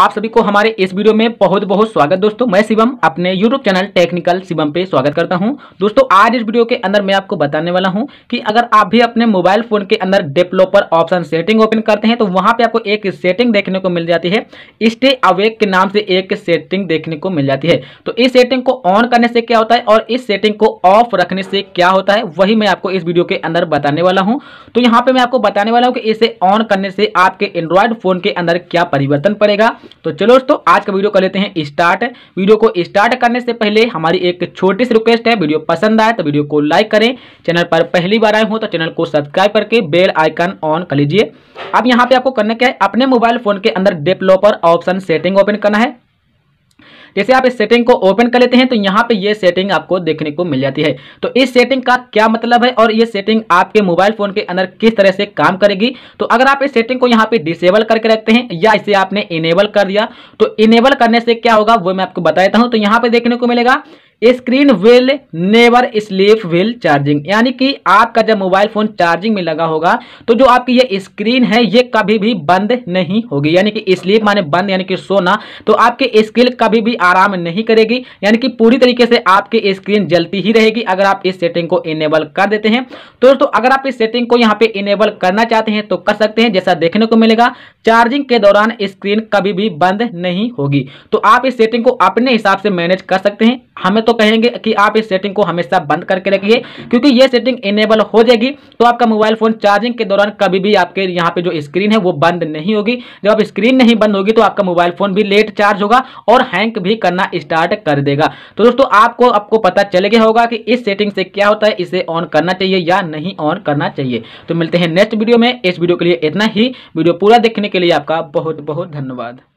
आप सभी को हमारे इस वीडियो में बहुत बहुत स्वागत दोस्तों मैं शिवम अपने YouTube चैनल टेक्निकल शिवम पे स्वागत करता हूं दोस्तों आज इस वीडियो के अंदर मैं आपको बताने वाला हूं कि अगर आप भी अपने मोबाइल फोन के अंदर डेवलपर ऑप्शन सेटिंग ओपन करते हैं तो वहां पे आपको एक सेटिंग देखने को मिल जाती है स्टे अवेक के नाम से एक सेटिंग देखने को मिल जाती है तो इस सेटिंग को ऑन करने से क्या होता है और इस सेटिंग को ऑफ रखने से क्या होता है वही मैं आपको इस वीडियो के अंदर बताने वाला हूँ तो यहाँ पे मैं आपको बताने वाला हूँ कि इसे ऑन करने से आपके एंड्रॉयड फोन के अंदर क्या परिवर्तन पड़ेगा तो चलो दोस्तों आज का वीडियो कर लेते हैं स्टार्ट वीडियो को स्टार्ट करने से पहले हमारी एक छोटी सी रिक्वेस्ट है वीडियो पसंद आए तो वीडियो को लाइक करें चैनल पर पहली बार आए हो तो चैनल को सब्सक्राइब करके बेल आइकन ऑन कर लीजिए अब यहाँ पे आपको करना क्या है अपने मोबाइल फोन के अंदर डेवलॉपर ऑप्शन सेटिंग ओपन करना है जैसे आप इस सेटिंग को ओपन कर लेते हैं तो यहाँ पे ये सेटिंग आपको देखने को मिल जाती है तो इस सेटिंग का क्या मतलब है और ये सेटिंग आपके मोबाइल फोन के अंदर किस तरह से काम करेगी तो अगर आप इस सेटिंग को यहाँ पे डिसेबल करके रखते हैं या इसे आपने इनेबल कर दिया तो इनेबल करने से क्या होगा वो मैं आपको बता देता हूँ तो यहाँ पे देखने को मिलेगा screen will never sleep will charging यानी कि आपका जब मोबाइल फोन चार्जिंग में लगा होगा तो जो आपकी ये स्क्रीन है ये कभी भी बंद नहीं होगी यानी कि स्लीप माने बंद यानी कि सोना तो आपकी स्क्रीन कभी भी आराम नहीं करेगी यानी कि पूरी तरीके से आपकी स्क्रीन जलती ही रहेगी अगर आप इस सेटिंग को इनेबल कर देते हैं तो दोस्तों अगर आप इस सेटिंग को यहाँ पे इनेबल करना चाहते हैं तो कर सकते हैं जैसा देखने को मिलेगा चार्जिंग के दौरान स्क्रीन कभी भी बंद नहीं होगी तो आप इस सेटिंग को अपने हिसाब से मैनेज कर सकते हैं हमें तो कहेंगे कि आप इस सेटिंग को हमेशा बंद करके रखिए क्योंकि ये सेटिंग इनेबल हो जाएगी तो आपका मोबाइल फोन चार्जिंग के दौरान कभी भी आपके यहाँ पे जो स्क्रीन है वो बंद नहीं होगी जब आप स्क्रीन नहीं बंद होगी तो आपका मोबाइल फोन भी लेट चार्ज होगा और हैंक भी करना स्टार्ट कर देगा तो दोस्तों आपको आपको पता चल गया होगा कि इस सेटिंग से क्या होता है इसे ऑन करना चाहिए या नहीं ऑन करना चाहिए तो मिलते हैं नेक्स्ट वीडियो में इस वीडियो के लिए इतना ही वीडियो पूरा देखने के लिए आपका बहुत बहुत धन्यवाद